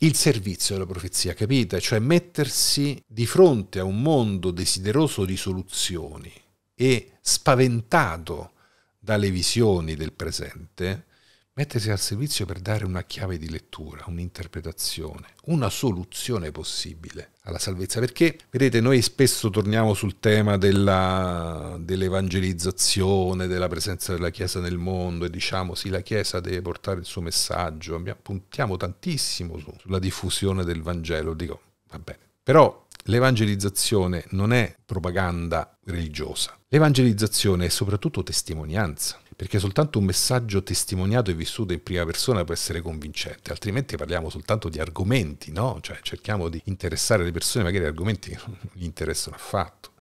il servizio della profezia, capite? Cioè mettersi di fronte a un mondo desideroso di soluzioni e spaventato dalle visioni del presente, mettersi al servizio per dare una chiave di lettura, un'interpretazione, una soluzione possibile alla salvezza. Perché, vedete, noi spesso torniamo sul tema della, dell'evangelizzazione, della presenza della Chiesa nel mondo e diciamo sì, la Chiesa deve portare il suo messaggio, puntiamo tantissimo su, sulla diffusione del Vangelo, dico, va bene. Però l'evangelizzazione non è propaganda religiosa, l'evangelizzazione è soprattutto testimonianza perché soltanto un messaggio testimoniato e vissuto in prima persona può essere convincente, altrimenti parliamo soltanto di argomenti, no? Cioè cerchiamo di interessare le persone magari argomenti che non gli interessano affatto.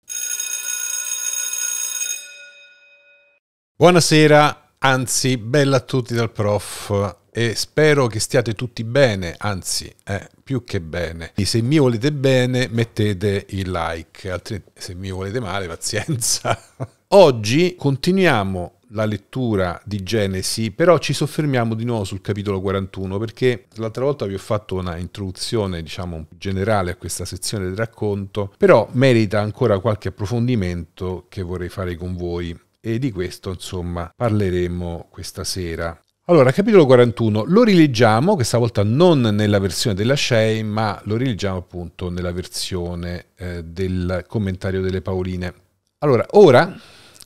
Buonasera, anzi, bella a tutti dal prof e spero che stiate tutti bene, anzi, eh, più che bene. E se mi volete bene, mettete il like, altrimenti se mi volete male, pazienza. Oggi continuiamo la lettura di Genesi, però ci soffermiamo di nuovo sul capitolo 41 perché l'altra volta vi ho fatto una introduzione, diciamo, generale a questa sezione del racconto, però merita ancora qualche approfondimento che vorrei fare con voi e di questo, insomma, parleremo questa sera. Allora, capitolo 41, lo rileggiamo, questa volta non nella versione della Shei, ma lo rileggiamo appunto nella versione eh, del commentario delle Paoline. Allora, ora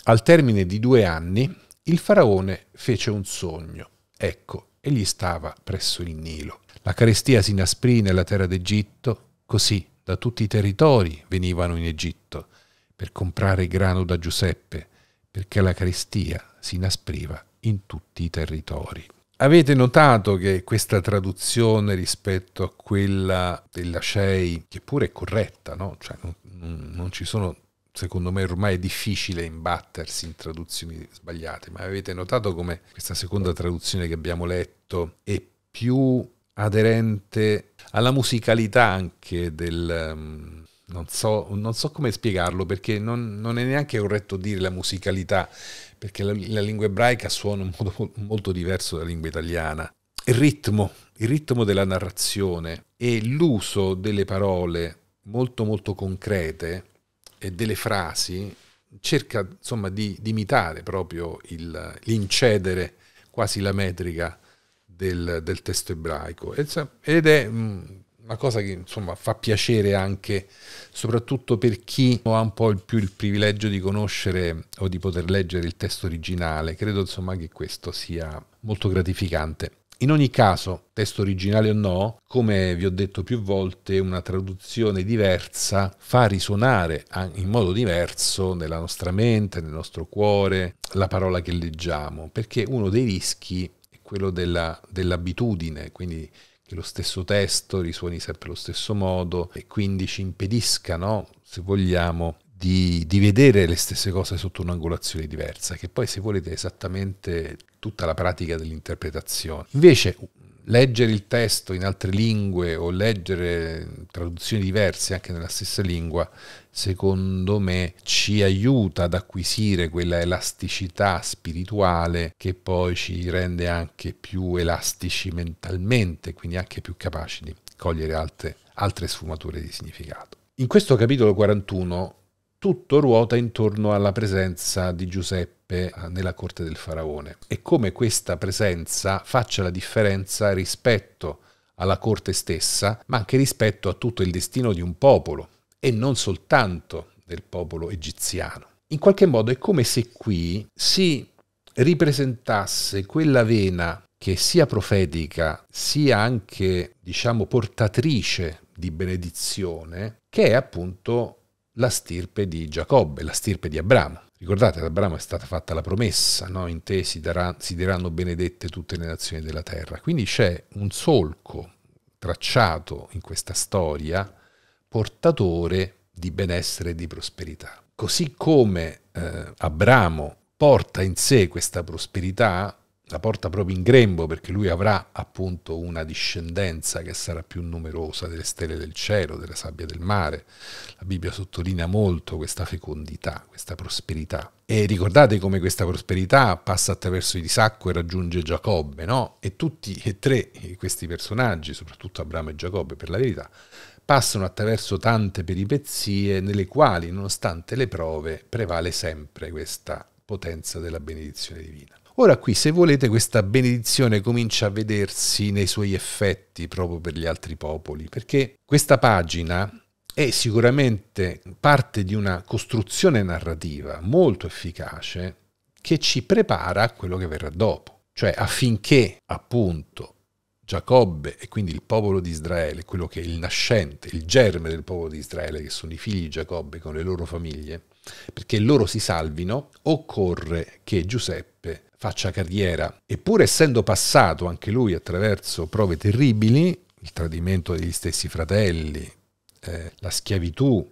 al termine di due anni il faraone fece un sogno. Ecco, egli stava presso il Nilo. La carestia si inasprì nella terra d'Egitto, così da tutti i territori venivano in Egitto per comprare grano da Giuseppe, perché la carestia si inaspriva in tutti i territori. Avete notato che questa traduzione rispetto a quella della Shei, che pure è corretta, no? cioè, non, non ci sono secondo me ormai è difficile imbattersi in traduzioni sbagliate, ma avete notato come questa seconda traduzione che abbiamo letto è più aderente alla musicalità anche del... Um, non, so, non so, come spiegarlo perché non, non, è neanche corretto dire la musicalità, perché la, la lingua ebraica suona in modo molto diverso dalla lingua italiana. Il ritmo, il ritmo della narrazione e l'uso delle parole molto molto concrete e delle frasi cerca insomma di, di imitare proprio l'incedere, quasi la metrica del, del, testo ebraico. Ed è mm, una cosa che insomma fa piacere anche, soprattutto per chi ha un po' il più il privilegio di conoscere o di poter leggere il testo originale. Credo insomma che questo sia molto gratificante. In ogni caso, testo originale o no, come vi ho detto più volte, una traduzione diversa fa risuonare in modo diverso nella nostra mente, nel nostro cuore, la parola che leggiamo, perché uno dei rischi è quello della, dell'abitudine, quindi che lo stesso testo risuoni sempre allo stesso modo e quindi ci impedisca, no? se vogliamo, di, di, vedere le stesse cose sotto un'angolazione diversa, che poi se volete esattamente tutta la pratica dell'interpretazione. Invece leggere il testo in altre lingue o leggere traduzioni diverse anche nella stessa lingua, secondo me ci aiuta ad acquisire quella elasticità spirituale che poi ci rende anche più elastici mentalmente, quindi anche più capaci di cogliere altre, altre sfumature di significato. In questo capitolo 41 tutto ruota intorno alla presenza di Giuseppe eh, nella corte del faraone e come questa presenza faccia la differenza rispetto alla corte stessa, ma anche rispetto a tutto il destino di un popolo e non soltanto del popolo egiziano. In qualche modo è come se qui si ripresentasse quella vena che sia profetica sia anche, diciamo, portatrice di benedizione, che è appunto la stirpe di Giacobbe, la stirpe di Abramo. Ricordate, ad Abramo è stata fatta la promessa, no? in te si, darà, si diranno benedette tutte le nazioni della terra. Quindi c'è un solco tracciato in questa storia portatore di benessere e di prosperità. Così come eh, Abramo porta in sé questa prosperità, la porta proprio in grembo perché lui avrà appunto una discendenza che sarà più numerosa delle stelle del cielo, della sabbia del mare. La Bibbia sottolinea molto questa fecondità, questa prosperità. E ricordate come questa prosperità passa attraverso Isacco e raggiunge Giacobbe, no? E tutti e tre questi personaggi, soprattutto Abramo e Giacobbe per la verità, passano attraverso tante peripezie nelle quali, nonostante le prove, prevale sempre questa potenza della benedizione divina. Ora qui, se volete, questa benedizione comincia a vedersi nei suoi effetti proprio per gli altri popoli, perché questa pagina è sicuramente parte di una costruzione narrativa molto efficace che ci prepara a quello che verrà dopo, cioè affinché appunto Giacobbe e quindi il popolo di Israele, quello che è il nascente, il germe del popolo di Israele, che sono i figli di Giacobbe con le loro famiglie, perché loro si salvino, occorre che Giuseppe faccia carriera. Eppure essendo passato anche lui attraverso prove terribili, il tradimento degli stessi fratelli, eh, la schiavitù,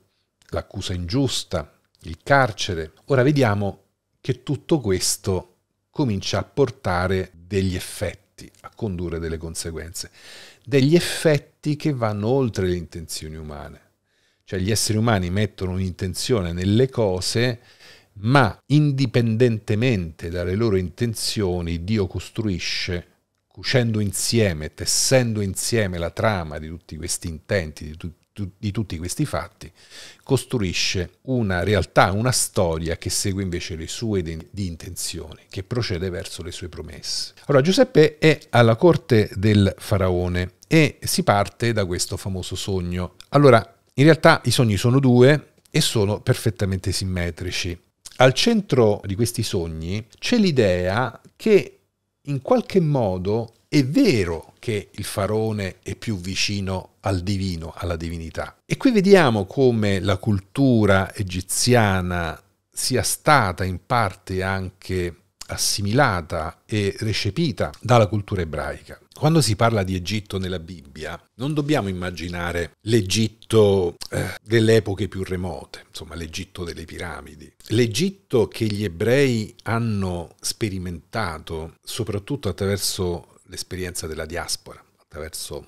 l'accusa ingiusta, il carcere, ora vediamo che tutto questo comincia a portare degli effetti, a condurre delle conseguenze, degli effetti che vanno oltre le intenzioni umane. Cioè gli esseri umani mettono un'intenzione nelle cose ma indipendentemente dalle loro intenzioni Dio costruisce, cucendo insieme, tessendo insieme la trama di tutti questi intenti, di, tu, di tutti questi fatti, costruisce una realtà, una storia che segue invece le sue di intenzioni, che procede verso le sue promesse. Allora Giuseppe è alla corte del faraone e si parte da questo famoso sogno. Allora, in realtà i sogni sono due e sono perfettamente simmetrici. Al centro di questi sogni c'è l'idea che in qualche modo è vero che il faraone è più vicino al divino, alla divinità. E qui vediamo come la cultura egiziana sia stata in parte anche assimilata e recepita dalla cultura ebraica. Quando si parla di Egitto nella Bibbia, non dobbiamo immaginare l'Egitto eh, delle epoche più remote, insomma l'Egitto delle piramidi. L'Egitto che gli ebrei hanno sperimentato soprattutto attraverso l'esperienza della diaspora, attraverso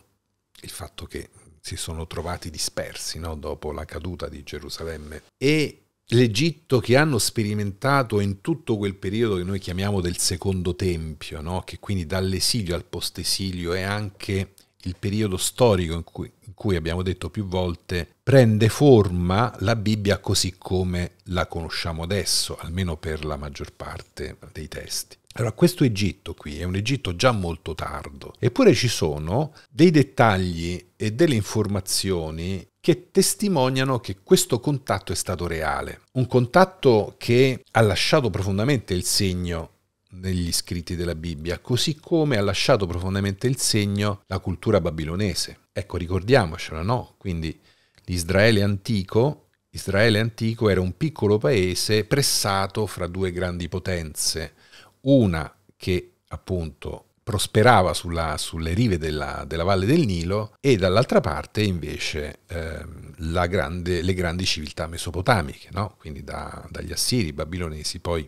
il fatto che si sono trovati dispersi no, dopo la caduta di Gerusalemme e l'Egitto che hanno sperimentato in tutto quel periodo che noi chiamiamo del secondo tempio, no? che quindi dall'esilio al postesilio è anche il periodo storico in cui, in cui, abbiamo detto più volte prende forma la Bibbia così come la conosciamo adesso, almeno per la maggior parte dei testi. Allora, questo Egitto qui è un Egitto già molto tardo, eppure ci sono dei dettagli e delle informazioni che testimoniano che questo contatto è stato reale, un contatto che ha lasciato profondamente il segno negli scritti della Bibbia, così come ha lasciato profondamente il segno la cultura babilonese. Ecco, ricordiamocelo, no? Quindi l'Israele antico, Israele antico era un piccolo paese pressato fra due grandi potenze, una che appunto prosperava sulla, sulle rive della, della, valle del Nilo e dall'altra parte invece ehm, grande, le grandi civiltà mesopotamiche, no? quindi da, dagli assiri, babilonesi, poi,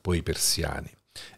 poi i persiani.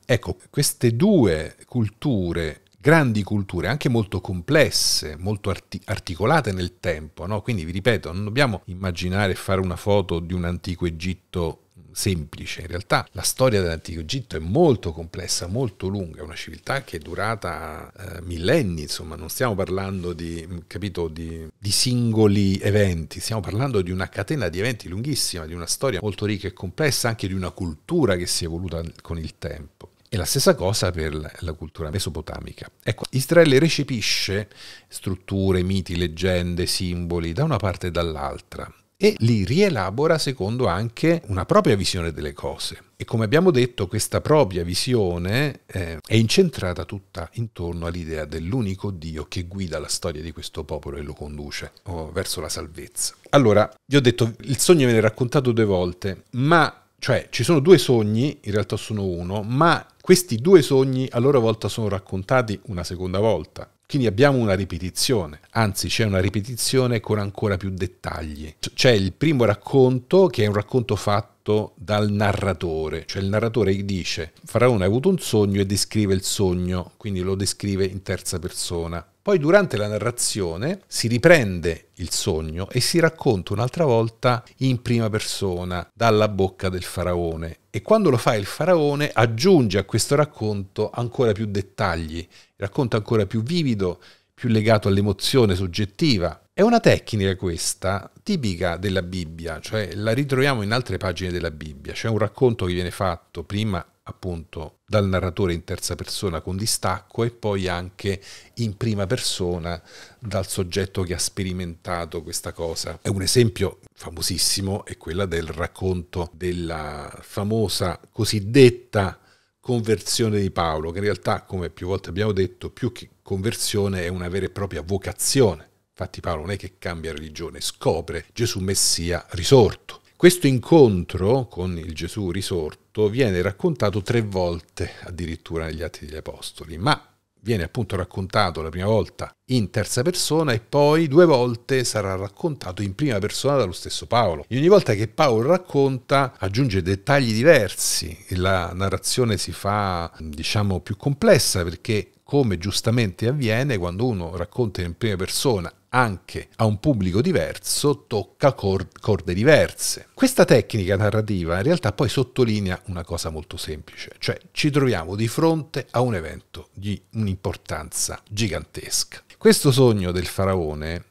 Ecco, queste due culture, grandi culture, anche molto complesse, molto arti- articolate nel tempo, no? quindi vi ripeto, non dobbiamo immaginare e fare una foto di un antico Egitto semplice in realtà. La storia dell'antico Egitto è molto complessa, molto lunga, è una civiltà che è durata eh, millenni, insomma, non stiamo parlando di, mm, capito, di, di, singoli eventi, stiamo parlando di una catena di eventi lunghissima, di una storia molto ricca e complessa, anche di una cultura che si è evoluta con il tempo. E la stessa cosa per la cultura mesopotamica. Ecco, Israele recepisce strutture, miti, leggende, simboli da una parte e dall'altra e li rielabora secondo anche una propria visione delle cose. E come abbiamo detto, questa propria visione eh, è incentrata tutta intorno all'idea dell'unico Dio che guida la storia di questo popolo e lo conduce oh, verso la salvezza. Allora, vi ho detto, il sogno viene raccontato due volte, ma cioè ci sono due sogni, in realtà sono uno, ma questi due sogni a loro volta sono raccontati una seconda volta. Quindi abbiamo una ripetizione, anzi c'è una ripetizione con ancora più dettagli. C'è il primo racconto che è un racconto fatto dal narratore, cioè il narratore dice Faraone ha avuto un sogno e descrive il sogno, quindi lo descrive in terza persona. Poi durante la narrazione si riprende il sogno e si racconta un'altra volta in prima persona dalla bocca del faraone e quando lo fa il faraone aggiunge a questo racconto ancora più dettagli, racconto ancora più vivido più legato all'emozione soggettiva. È una tecnica questa tipica della Bibbia, cioè la ritroviamo in altre pagine della Bibbia, c'è un racconto che viene fatto prima appunto dal narratore in terza persona con distacco e poi anche in prima persona dal soggetto che ha sperimentato questa cosa. È un esempio famosissimo è quella del racconto della famosa cosiddetta conversione di Paolo, che in realtà, come più volte abbiamo detto, più che conversione è una vera e propria vocazione. Infatti Paolo non è che cambia religione, scopre Gesù Messia risorto. Questo incontro con il Gesù risorto viene raccontato tre volte addirittura negli Atti degli Apostoli, ma viene appunto raccontato la prima volta in terza persona e poi due volte sarà raccontato in prima persona dallo stesso Paolo. E ogni volta che Paolo racconta aggiunge dettagli diversi e la narrazione si fa diciamo più complessa perché come giustamente avviene quando uno racconta in prima persona anche a un pubblico diverso tocca corde diverse. Questa tecnica narrativa in realtà poi sottolinea una cosa molto semplice, cioè ci troviamo di fronte a un evento di un'importanza gigantesca. Questo sogno del faraone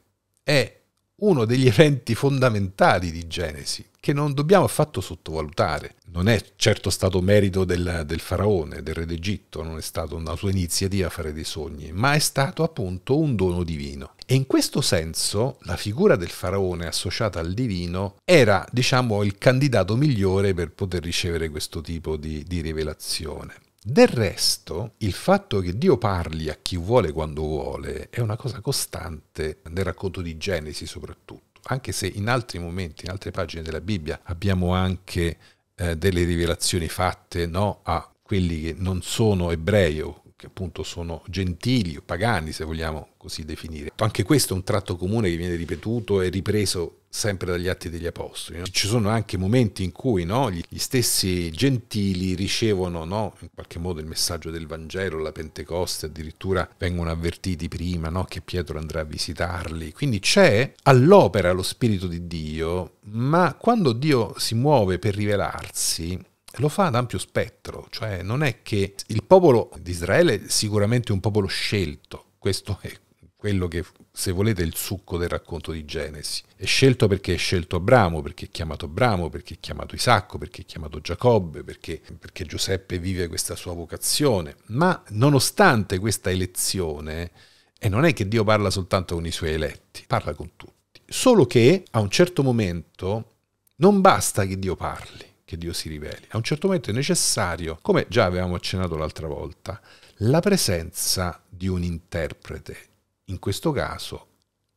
è uno degli eventi fondamentali di Genesi, che non dobbiamo affatto sottovalutare. Non è certo stato merito del, del faraone, del re d'Egitto, non è stata una sua iniziativa fare dei sogni, ma è stato appunto un dono divino. E in questo senso la figura del faraone associata al divino era, diciamo, il candidato migliore per poter ricevere questo tipo di, di rivelazione. Del resto, il fatto che Dio parli a chi vuole quando vuole è una cosa costante nel racconto di Genesi soprattutto, anche se in altri momenti, in altre pagine della Bibbia abbiamo anche eh, delle rivelazioni fatte no, a quelli che non sono ebrei o che appunto sono gentili o pagani, se vogliamo così definire. Anche questo è un tratto comune che viene ripetuto e ripreso sempre dagli atti degli apostoli. No? Ci sono anche momenti in cui no, gli stessi gentili ricevono no, in qualche modo il messaggio del Vangelo, la Pentecoste, addirittura vengono avvertiti prima che Pietro andrà a visitarli. Quindi c'è all'opera lo Spirito di Dio, ma quando Dio si muove per rivelarsi, lo fa ad ampio spettro, cioè non è che il popolo di Israele è sicuramente un popolo scelto, questo è quello che se volete è il succo del racconto di Genesi. È scelto perché è scelto Abramo, perché è chiamato Abramo, perché è chiamato Isacco, perché è chiamato Giacobbe, perché, perché Giuseppe vive questa sua vocazione. Ma nonostante questa elezione, e non è che Dio parla soltanto con i suoi eletti, parla con tutti. Solo che a un certo momento non basta che Dio parli che Dio si riveli. A un certo momento è necessario, come già avevamo accennato l'altra volta, la presenza di un interprete. In questo caso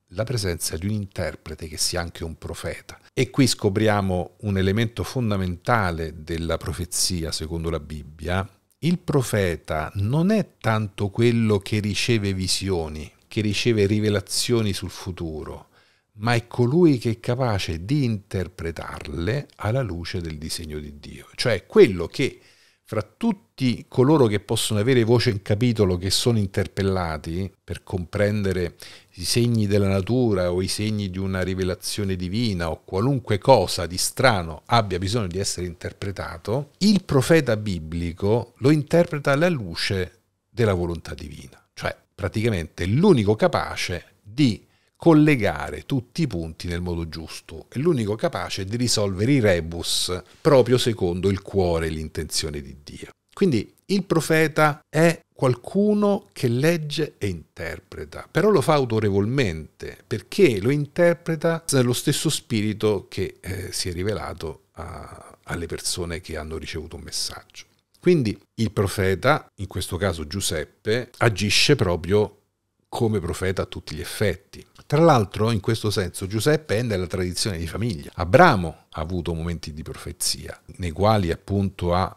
la presenza di un interprete che sia anche un profeta. E qui scopriamo un elemento fondamentale della profezia secondo la Bibbia. Il profeta non è tanto quello che riceve visioni, che riceve rivelazioni sul futuro, ma è colui che è capace di interpretarle alla luce del disegno di Dio, cioè quello che fra tutti coloro che possono avere voce in capitolo, che sono interpellati per comprendere i segni della natura o i segni di una rivelazione divina o qualunque cosa di strano abbia bisogno di essere interpretato, il profeta biblico lo interpreta alla luce della volontà divina, cioè praticamente l'unico capace di collegare tutti i punti nel modo giusto, e l'unico capace di risolvere i rebus proprio secondo il cuore e l'intenzione di Dio. Quindi il profeta è qualcuno che legge e interpreta, però lo fa autorevolmente perché lo interpreta nello stesso spirito che eh, si è rivelato a, alle persone che hanno ricevuto un messaggio. Quindi il profeta, in questo caso Giuseppe, agisce proprio come profeta a tutti gli effetti. Tra l'altro, in questo senso, Giuseppe è nella tradizione di famiglia. Abramo ha avuto momenti di profezia, nei quali appunto ha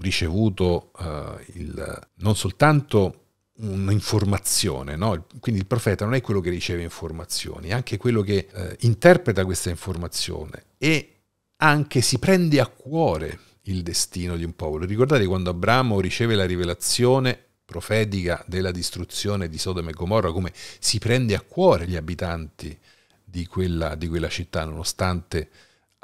ricevuto eh, il, non soltanto un'informazione, no? quindi il profeta non è quello che riceve informazioni, è anche quello che eh, interpreta questa informazione e anche si prende a cuore il destino di un popolo. Ricordate quando Abramo riceve la rivelazione profetica della distruzione di Sodoma e Gomorra, come si prende a cuore gli abitanti di quella, di quella città, nonostante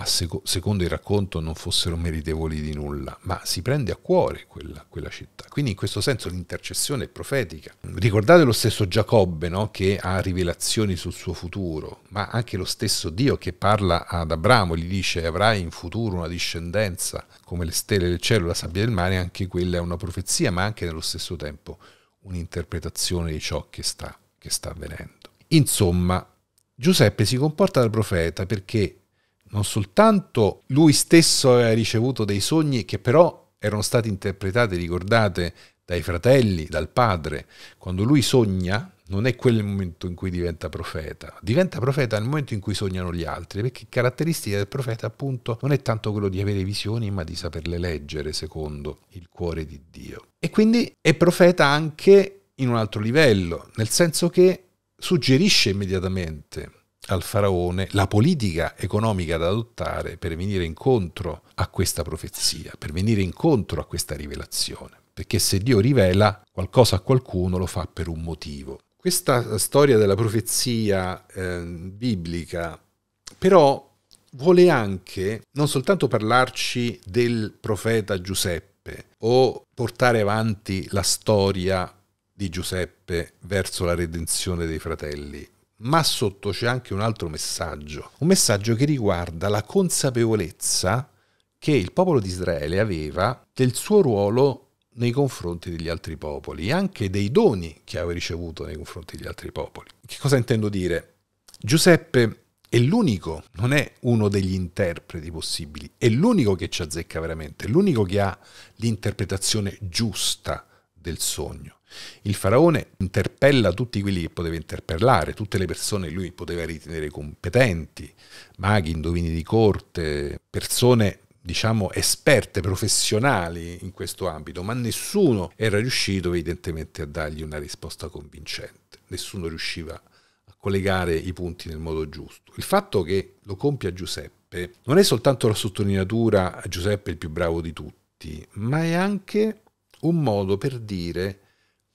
seco- secondo il racconto, non fossero meritevoli di nulla, ma si prende a cuore quella, quella città. Quindi in questo senso l'intercessione è profetica. Ricordate lo stesso Giacobbe no? che ha rivelazioni sul suo futuro, ma anche lo stesso Dio che parla ad Abramo, gli dice avrai in futuro una discendenza come le stelle del cielo, la sabbia del mare, anche quella è una profezia, ma anche nello stesso tempo un'interpretazione di ciò che sta, che sta avvenendo. Insomma, Giuseppe si comporta da profeta perché non soltanto lui stesso aveva ricevuto dei sogni che però erano stati interpretati, e ricordati dai fratelli, dal padre. Quando lui sogna, non è quel momento in cui diventa profeta, diventa profeta nel momento in cui sognano gli altri, perché caratteristica del profeta appunto non è tanto quello di avere visioni, ma di saperle leggere secondo il cuore di Dio. E quindi è profeta anche in un altro livello, nel senso che suggerisce immediatamente al faraone la politica economica da adottare per venire incontro a questa profezia, per venire incontro a questa rivelazione. Perché se Dio rivela qualcosa a qualcuno lo fa per un motivo. Questa storia della profezia eh, biblica però vuole anche non soltanto parlarci del profeta Giuseppe o portare avanti la storia di Giuseppe verso la redenzione dei fratelli, ma sotto c'è anche un altro messaggio, un messaggio che riguarda la consapevolezza che il popolo di Israele aveva del suo ruolo nei confronti degli altri popoli e anche dei doni che aveva ricevuto nei confronti degli altri popoli. Che cosa intendo dire? Giuseppe è l'unico, non è uno degli interpreti possibili, è l'unico che ci azzecca veramente, è l'unico che ha l'interpretazione giusta del sogno. Il faraone interpella tutti quelli che poteva interpellare, tutte le persone che lui poteva ritenere competenti, maghi, indovini di corte, persone diciamo esperte, professionali in questo ambito, ma nessuno era riuscito evidentemente a dargli una risposta convincente, nessuno riusciva a collegare i punti nel modo giusto. Il fatto che lo compia Giuseppe non è soltanto la sottolineatura a Giuseppe il più bravo di tutti, ma è anche un modo per dire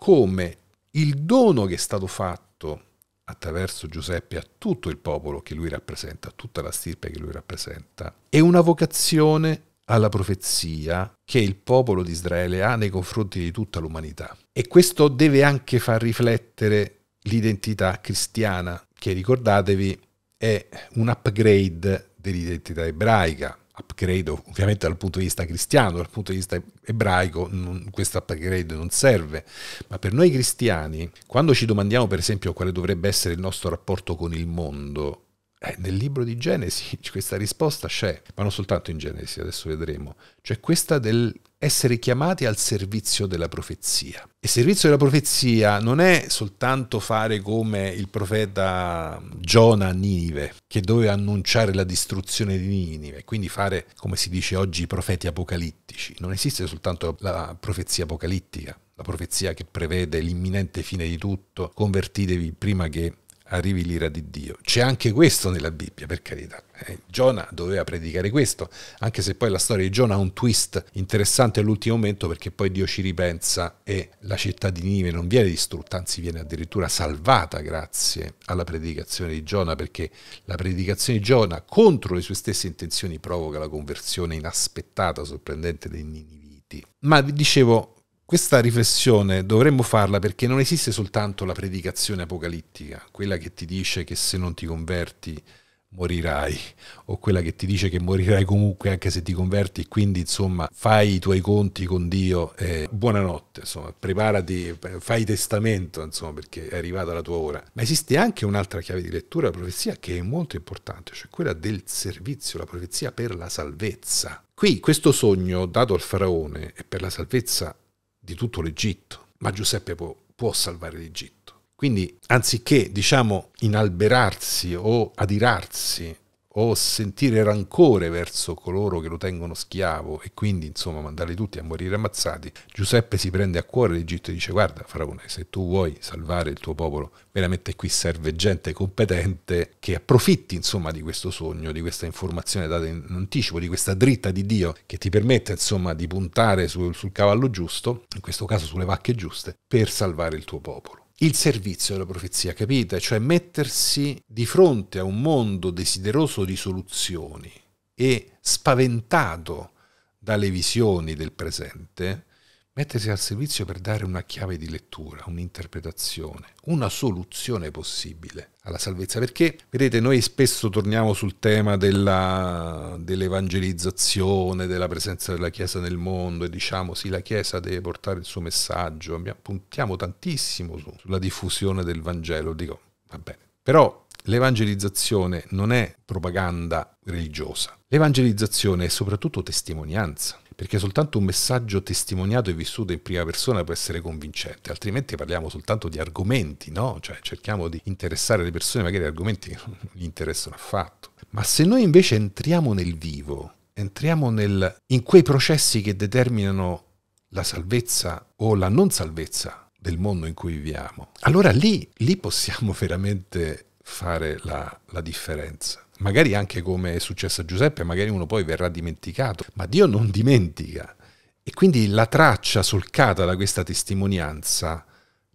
come il dono che è stato fatto attraverso Giuseppe a tutto il popolo che lui rappresenta, a tutta la stirpe che lui rappresenta, è una vocazione alla profezia che il popolo di Israele ha nei confronti di tutta l'umanità. E questo deve anche far riflettere l'identità cristiana, che ricordatevi è un upgrade dell'identità ebraica upgrade ovviamente dal punto di vista cristiano, dal punto di vista ebraico non, questo upgrade non serve, ma per noi cristiani, quando ci domandiamo per esempio quale dovrebbe essere il nostro rapporto con il mondo, eh, nel libro di Genesi questa risposta c'è, ma non soltanto in Genesi, adesso vedremo, c'è cioè questa del essere chiamati al servizio della profezia. Il servizio della profezia non è soltanto fare come il profeta Giona a Ninive, che doveva annunciare la distruzione di Ninive, quindi fare come si dice oggi i profeti apocalittici. Non esiste soltanto la profezia apocalittica, la profezia che prevede l'imminente fine di tutto, convertitevi prima che arrivi l'ira di Dio. C'è anche questo nella Bibbia, per carità. Eh, Giona doveva predicare questo, anche se poi la storia di Giona ha un twist interessante all'ultimo momento perché poi Dio ci ripensa e la città di Nive non viene distrutta, anzi viene addirittura salvata grazie alla predicazione di Giona perché la predicazione di Giona contro le sue stesse intenzioni provoca la conversione inaspettata, sorprendente dei Niniviti. Ma vi dicevo, questa riflessione dovremmo farla perché non esiste soltanto la predicazione apocalittica, quella che ti dice che se non ti converti morirai, o quella che ti dice che morirai comunque anche se ti converti, quindi insomma fai i tuoi conti con Dio e buonanotte, insomma, preparati, fai testamento, insomma, perché è arrivata la tua ora. Ma esiste anche un'altra chiave di lettura della profezia che è molto importante, cioè quella del servizio, la profezia per la salvezza. Qui questo sogno dato al faraone e per la salvezza di tutto l'Egitto, ma Giuseppe può, può salvare l'Egitto. Quindi anziché, diciamo, inalberarsi o adirarsi o sentire rancore verso coloro che lo tengono schiavo e quindi insomma mandarli tutti a morire ammazzati, Giuseppe si prende a cuore l'Egitto e dice guarda Faraone se tu vuoi salvare il tuo popolo veramente qui serve gente competente che approfitti insomma di questo sogno, di questa informazione data in anticipo, di questa dritta di Dio che ti permette insomma di puntare sul, sul cavallo giusto, in questo caso sulle vacche giuste, per salvare il tuo popolo il servizio della profezia, capite? Cioè mettersi di fronte a un mondo desideroso di soluzioni e spaventato dalle visioni del presente, Mettersi al servizio per dare una chiave di lettura, un'interpretazione, una soluzione possibile alla salvezza. Perché, vedete, noi spesso torniamo sul tema della, dell'evangelizzazione, della presenza della Chiesa nel mondo e diciamo sì, la Chiesa deve portare il suo messaggio. Puntiamo tantissimo su, sulla diffusione del Vangelo. Dico, va bene. Però l'evangelizzazione non è propaganda religiosa. L'evangelizzazione è soprattutto testimonianza perché soltanto un messaggio testimoniato e vissuto in prima persona può essere convincente, altrimenti parliamo soltanto di argomenti, no? Cioè cerchiamo di interessare le persone magari argomenti che non gli interessano affatto. Ma se noi invece entriamo nel vivo, entriamo nel, in quei processi che determinano la salvezza o la non salvezza del mondo in cui viviamo, allora lì, lì possiamo veramente fare la, la differenza magari anche come è successo a Giuseppe, magari uno poi verrà dimenticato, ma Dio non dimentica. E quindi la traccia solcata da questa testimonianza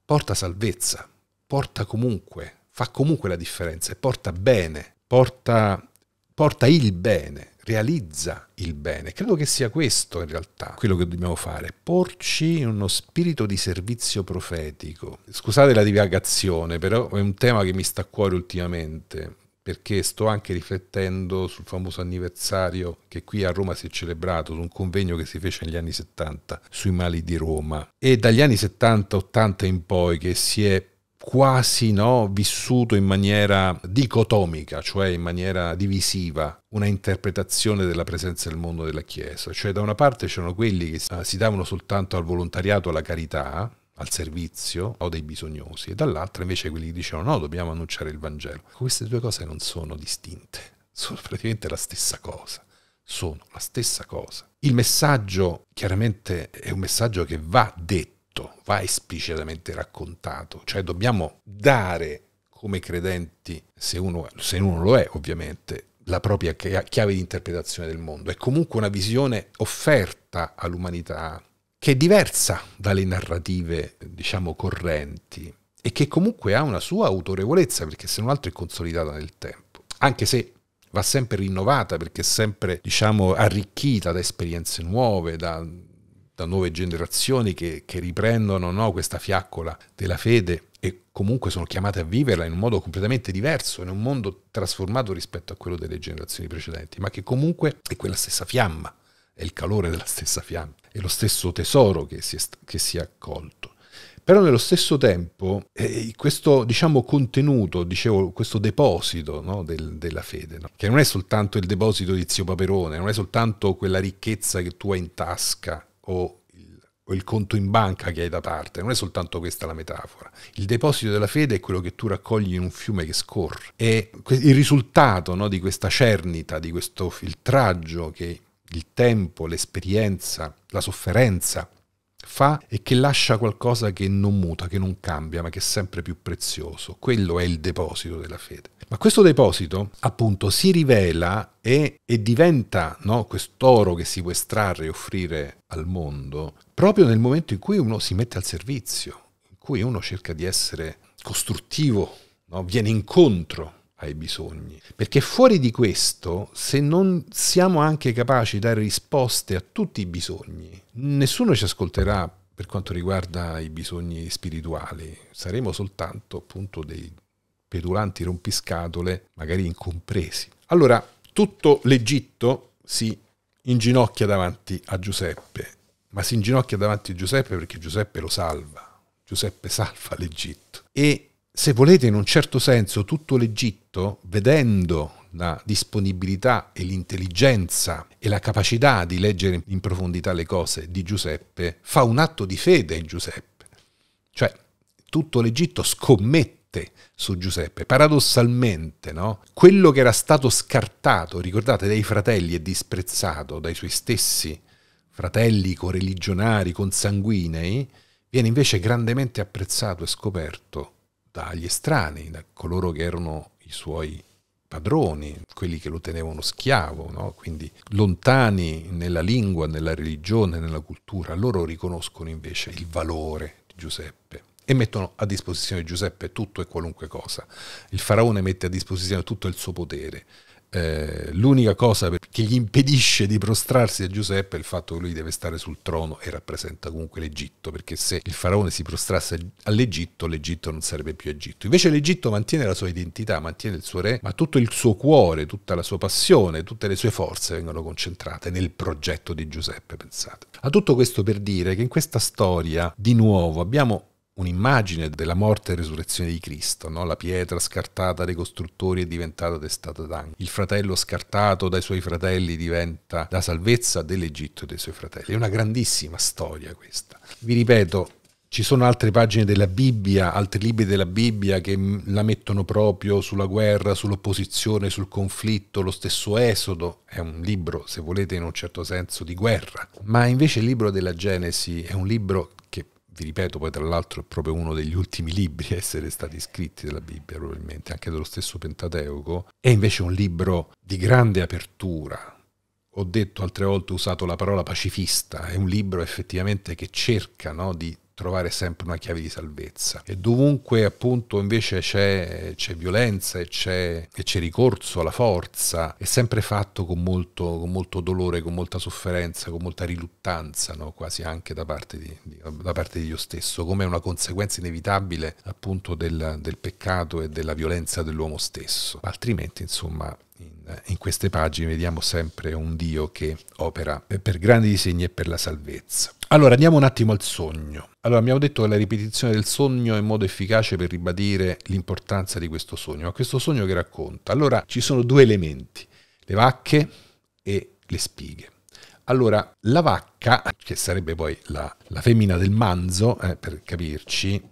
porta salvezza, porta comunque, fa comunque la differenza e porta bene, porta, porta il bene, realizza il bene. Credo che sia questo in realtà quello che dobbiamo fare, porci in uno spirito di servizio profetico. Scusate la divagazione, però è un tema che mi sta a cuore ultimamente perché sto anche riflettendo sul famoso anniversario che qui a Roma si è celebrato, su un convegno che si fece negli anni 70 sui mali di Roma. E dagli anni 70-80 in poi che si è quasi no, vissuto in maniera dicotomica, cioè in maniera divisiva, una interpretazione della presenza del mondo della Chiesa. Cioè da una parte c'erano quelli che eh, si davano soltanto al volontariato, alla carità, al servizio o dei bisognosi e dall'altra invece quelli che dicevano no, dobbiamo annunciare il Vangelo. Queste due cose non sono distinte, sono praticamente la stessa cosa, sono la stessa cosa. Il messaggio chiaramente è un messaggio che va detto, va esplicitamente raccontato, cioè dobbiamo dare come credenti, se uno, se uno lo è ovviamente, la propria chiave di interpretazione del mondo, è comunque una visione offerta all'umanità che è diversa dalle narrative, diciamo, correnti e che comunque ha una sua autorevolezza, perché se non altro è consolidata nel tempo, anche se va sempre rinnovata, perché è sempre, diciamo, arricchita da esperienze nuove, da, da nuove generazioni che, che riprendono no, questa fiaccola della fede e comunque sono chiamate a viverla in un modo completamente diverso, in un mondo trasformato rispetto a quello delle generazioni precedenti, ma che comunque è quella stessa fiamma è il calore della stessa fiamma, è lo stesso tesoro che si è, che si è accolto. Però nello stesso tempo eh, questo diciamo, contenuto, dicevo, questo deposito no, del, della fede, no? che non è soltanto il deposito di zio Paperone, non è soltanto quella ricchezza che tu hai in tasca o o il conto in banca che hai da parte, non è soltanto questa la metafora. Il deposito della fede è quello che tu raccogli in un fiume che scorre. È il risultato no, di questa cernita, di questo filtraggio che il tempo, l'esperienza, la sofferenza fa e che lascia qualcosa che non muta, che non cambia, ma che è sempre più prezioso. Quello è il deposito della fede. Ma questo deposito appunto si rivela e, e diventa no, quest'oro che si può estrarre e offrire al mondo proprio nel momento in cui uno si mette al servizio, in cui uno cerca di essere costruttivo, no, viene incontro ai bisogni. Perché fuori di questo, se non siamo anche capaci di dare risposte a tutti i bisogni, nessuno ci ascolterà per quanto riguarda i bisogni spirituali, saremo soltanto appunto dei pedulanti rompiscatole, magari incompresi. Allora, tutto l'Egitto si inginocchia davanti a Giuseppe, ma si inginocchia davanti a Giuseppe perché Giuseppe lo salva. Giuseppe salva l'Egitto. E se volete in un certo senso tutto l'Egitto, vedendo la disponibilità e l'intelligenza e la capacità di leggere in profondità le cose di Giuseppe, fa un atto di fede in Giuseppe. Cioè, tutto l'Egitto scommette su Giuseppe. Paradossalmente, no? quello che era stato scartato, ricordate, dai fratelli e disprezzato dai suoi stessi fratelli coreligionari, consanguinei, viene invece grandemente apprezzato e scoperto dagli estranei, da coloro che erano i suoi padroni, quelli che lo tenevano schiavo, no? quindi lontani nella lingua, nella religione, nella cultura, loro riconoscono invece il valore di Giuseppe e mettono a disposizione di Giuseppe tutto e qualunque cosa. Il faraone mette a disposizione tutto il suo potere, eh, l'unica cosa che gli impedisce di prostrarsi a Giuseppe è il fatto che lui deve stare sul trono e rappresenta comunque l'Egitto, perché se il faraone si prostrasse all'Egitto, l'Egitto non sarebbe più Egitto. Invece l'Egitto mantiene la sua identità, mantiene il suo re, ma tutto il suo cuore, tutta la sua passione, tutte le sue forze vengono concentrate nel progetto di Giuseppe, pensate. A tutto questo per dire che in questa storia, di nuovo, abbiamo un'immagine della morte e resurrezione di Cristo, no? la pietra scartata dai costruttori è diventata testata d'angelo, il fratello scartato dai suoi fratelli diventa la salvezza dell'Egitto e dei suoi fratelli. È una grandissima storia questa. Vi ripeto, ci sono altre pagine della Bibbia, altri libri della Bibbia che mm, la mettono proprio sulla guerra, sull'opposizione, sul conflitto, lo stesso Esodo è un libro, se volete, in un certo senso di guerra, ma invece il libro della Genesi è un libro che vi ripeto, poi tra l'altro è proprio uno degli ultimi libri a essere stati scritti della Bibbia, probabilmente, anche dello stesso Pentateuco, è invece un libro di grande apertura. Ho detto altre volte, ho usato la parola pacifista, è un libro effettivamente che cerca no, di trovare sempre una chiave di salvezza. E dovunque appunto invece c'è, violenza e c'è, ricorso alla forza, è sempre fatto con molto, con molto, dolore, con molta sofferenza, con molta riluttanza, no? quasi anche da parte di, di, da parte di io stesso, come una conseguenza inevitabile appunto del, del peccato e della violenza dell'uomo stesso. Altrimenti insomma in, eh, in queste pagine vediamo sempre un Dio che opera per grandi disegni e per la salvezza. Allora andiamo un attimo al sogno. Allora abbiamo detto che la ripetizione del sogno è un modo efficace per ribadire l'importanza di questo sogno, ma questo sogno che racconta. Allora ci sono due elementi, le vacche e le spighe. Allora, la vacca, che sarebbe poi la, la femmina del manzo, eh, per capirci,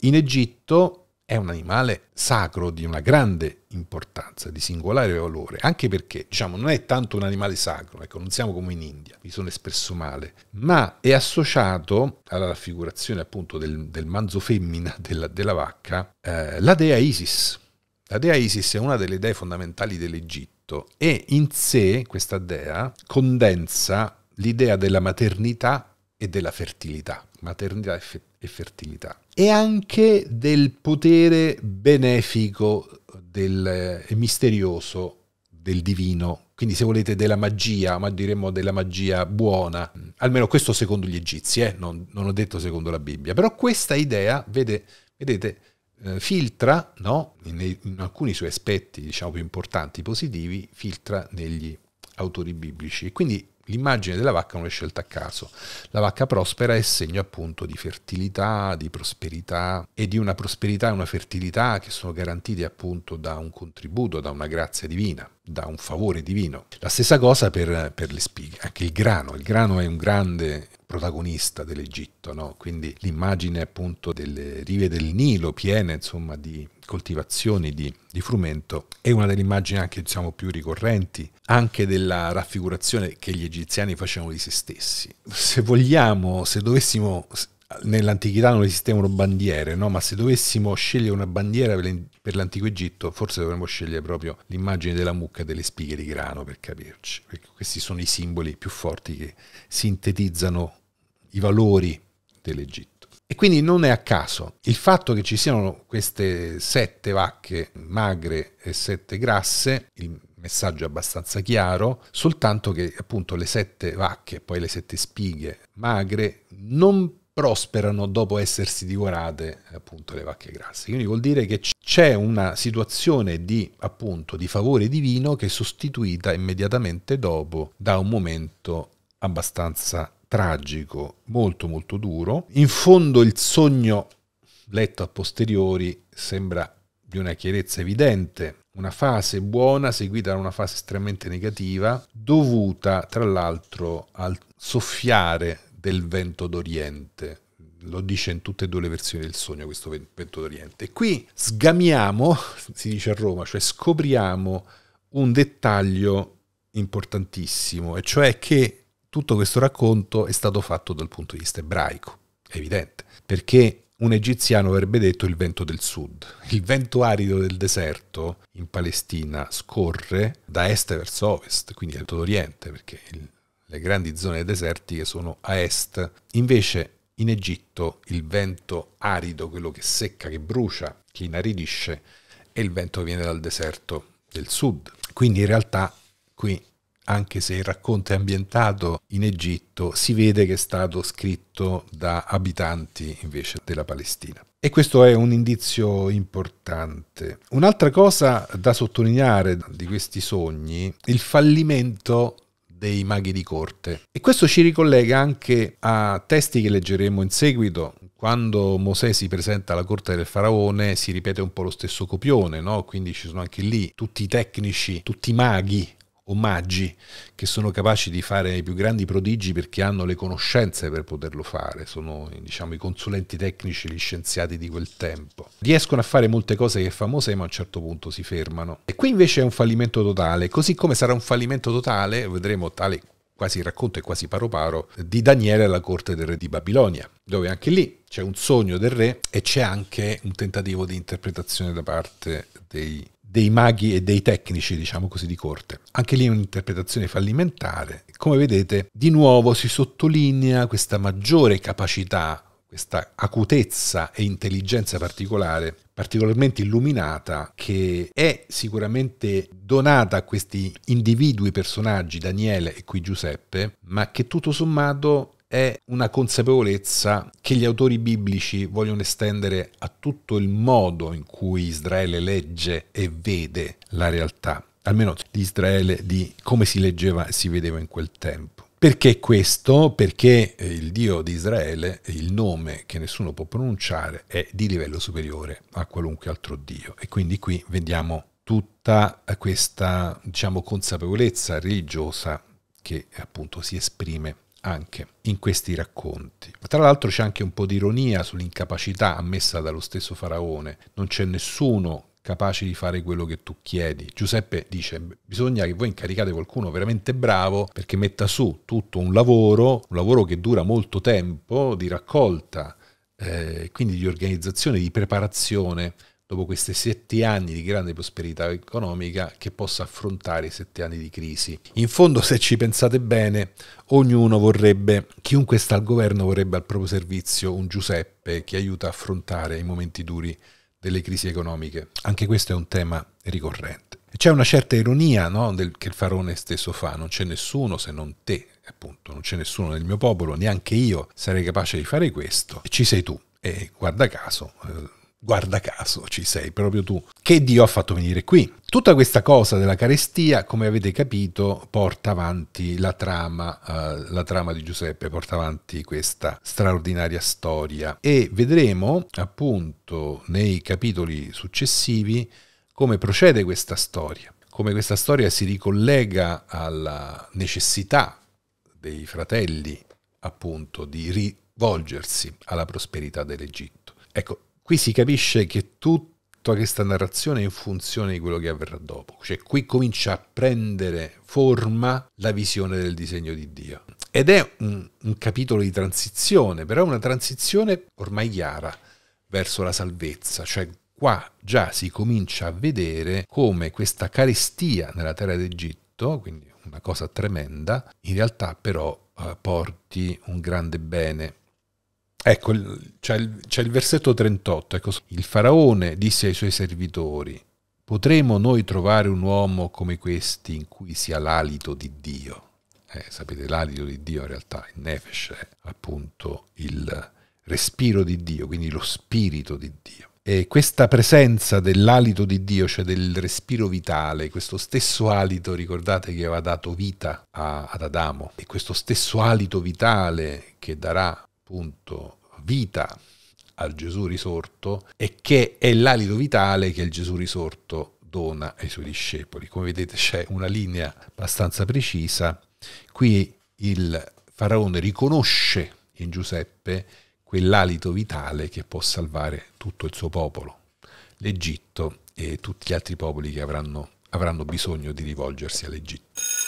in Egitto è un animale sacro di una grande importanza, di singolare valore, anche perché diciamo, non è tanto un animale sacro, ecco, non siamo come in India, mi sono espresso male, ma è associato alla raffigurazione appunto del, del manzo femmina della, della vacca, eh, la dea Isis. La dea Isis è una delle dee fondamentali dell'Egitto e in sé questa dea condensa l'idea della maternità e della fertilità maternità e fertilità e anche del potere benefico del, eh, e misterioso del divino, quindi se volete della magia, ma diremmo della magia buona, almeno questo secondo gli egizi, eh? non, non, ho detto secondo la Bibbia, però questa idea, vede, vedete, eh, filtra no? in, in, alcuni suoi aspetti diciamo più importanti, positivi, filtra negli autori biblici. Quindi L'immagine della vacca non è scelta a caso. La vacca prospera è segno appunto di fertilità, di prosperità e di una prosperità e una fertilità che sono garantite appunto da un contributo, da una grazia divina, da un favore divino. La stessa cosa per, per le spighe, anche il grano. Il grano è un grande protagonista dell'Egitto, no? quindi l'immagine appunto delle rive del Nilo piene insomma, di coltivazioni di, di, frumento è una delle immagini anche diciamo, più ricorrenti, anche della raffigurazione che gli egiziani facevano di se stessi. Se vogliamo, se dovessimo nell'antichità non esistevano bandiere, no? ma se dovessimo scegliere una bandiera per l'antico Egitto, forse dovremmo scegliere proprio l'immagine della mucca e delle spighe di grano per capirci, perché ecco, questi sono i simboli più forti che sintetizzano i valori dell'Egitto. E quindi non è a caso il fatto che ci siano queste sette vacche magre e sette grasse, il messaggio è abbastanza chiaro, soltanto che appunto le sette vacche, poi le sette spighe magre, non prosperano dopo essersi divorate appunto le vacche grasse. Quindi vuol dire che c'è una situazione di appunto di favore divino che è sostituita immediatamente dopo da un momento abbastanza tragico, molto molto duro. In fondo il sogno letto a posteriori sembra di una chiarezza evidente, una fase buona seguita da una fase estremamente negativa, dovuta tra l'altro al soffiare del vento d'Oriente. Lo dice in tutte e due le versioni del sogno questo vento d'Oriente. qui sgamiamo, si dice a Roma, cioè scopriamo un dettaglio importantissimo, e cioè che tutto questo racconto è stato fatto dal punto di vista ebraico, è evidente, perché un egiziano avrebbe detto il vento del sud. Il vento arido del deserto in Palestina scorre da est verso ovest, quindi dal oriente, perché il, le grandi zone desertiche sono a est. Invece in Egitto il vento arido, quello che secca, che brucia, che inaridisce, è il vento che viene dal deserto del sud. Quindi in realtà qui anche se il racconto è ambientato in Egitto, si vede che è stato scritto da abitanti invece della Palestina. E questo è un indizio importante. Un'altra cosa da sottolineare di questi sogni, il fallimento dei maghi di corte. E questo ci ricollega anche a testi che leggeremo in seguito. Quando Mosè si presenta alla corte del faraone si ripete un po' lo stesso copione, no? quindi ci sono anche lì tutti i tecnici, tutti i maghi o maggi che sono capaci di fare i più grandi prodigi perché hanno le conoscenze per poterlo fare, sono diciamo, i consulenti tecnici, gli scienziati di quel tempo. Riescono a fare molte cose che fa Mosè ma a un certo punto si fermano. E qui invece è un fallimento totale, così come sarà un fallimento totale, vedremo tale quasi il racconto è quasi paro paro, di Daniele alla corte del re di Babilonia, dove anche lì c'è un sogno del re e c'è anche un tentativo di interpretazione da parte dei dei maghi e dei tecnici, diciamo così, di corte. Anche lì è un'interpretazione fallimentare. Come vedete, di nuovo si sottolinea questa maggiore capacità, questa acutezza e intelligenza particolare, particolarmente illuminata, che è sicuramente donata a questi individui personaggi, Daniele e qui Giuseppe, ma che tutto sommato è una consapevolezza che gli autori biblici vogliono estendere a tutto il modo in cui Israele legge e vede la realtà, almeno di Israele, di come si leggeva e si vedeva in quel tempo. Perché questo? Perché eh, il Dio di Israele, il nome che nessuno può pronunciare, è di livello superiore a qualunque altro Dio. E quindi qui vediamo tutta questa diciamo, consapevolezza religiosa che appunto si esprime anche in questi racconti. Tra l'altro c'è anche un po' di ironia sull'incapacità ammessa dallo stesso faraone. Non c'è nessuno capace di fare quello che tu chiedi. Giuseppe dice bisogna che voi incaricate qualcuno veramente bravo perché metta su tutto un lavoro, un lavoro che dura molto tempo, di raccolta, eh, quindi di organizzazione, di preparazione dopo questi sette anni di grande prosperità economica, che possa affrontare i sette anni di crisi. In fondo, se ci pensate bene, ognuno vorrebbe, chiunque sta al governo vorrebbe al proprio servizio un Giuseppe che aiuta a affrontare i momenti duri delle crisi economiche. Anche questo è un tema ricorrente. C'è una certa ironia no, del, che il faraone stesso fa, non c'è nessuno se non te, appunto, non c'è nessuno nel mio popolo, neanche io sarei capace di fare questo, ci sei tu. E guarda caso, eh, guarda caso ci sei proprio tu, che Dio ha fatto venire qui. Tutta questa cosa della carestia, come avete capito, porta avanti la trama, eh, la trama di Giuseppe, porta avanti questa straordinaria storia e vedremo appunto nei capitoli successivi come procede questa storia, come questa storia si ricollega alla necessità dei fratelli appunto di rivolgersi alla prosperità dell'Egitto. Ecco, qui si capisce che tutta questa narrazione è in funzione di quello che avverrà dopo, cioè qui comincia a prendere forma la visione del disegno di Dio. Ed è un, un capitolo di transizione, però una transizione ormai chiara verso la salvezza, cioè qua già si comincia a vedere come questa carestia nella terra d'Egitto, quindi una cosa tremenda, in realtà però eh, porti un grande bene Ecco, c'è il, c'è il versetto 38, ecco, il faraone disse ai suoi servitori, potremo noi trovare un uomo come questi in cui sia l'alito di Dio? Eh, sapete, l'alito di Dio in realtà, il nefesh, è appunto il respiro di Dio, quindi lo spirito di Dio. E questa presenza dell'alito di Dio, cioè del respiro vitale, questo stesso alito, ricordate che aveva dato vita a, ad Adamo, e questo stesso alito vitale che darà appunto vita al Gesù risorto e che è l'alito vitale che il Gesù risorto dona ai suoi discepoli. Come vedete c'è una linea abbastanza precisa. Qui il faraone riconosce in Giuseppe quell'alito vitale che può salvare tutto il suo popolo, l'Egitto e tutti gli altri popoli che avranno, avranno bisogno di rivolgersi all'Egitto.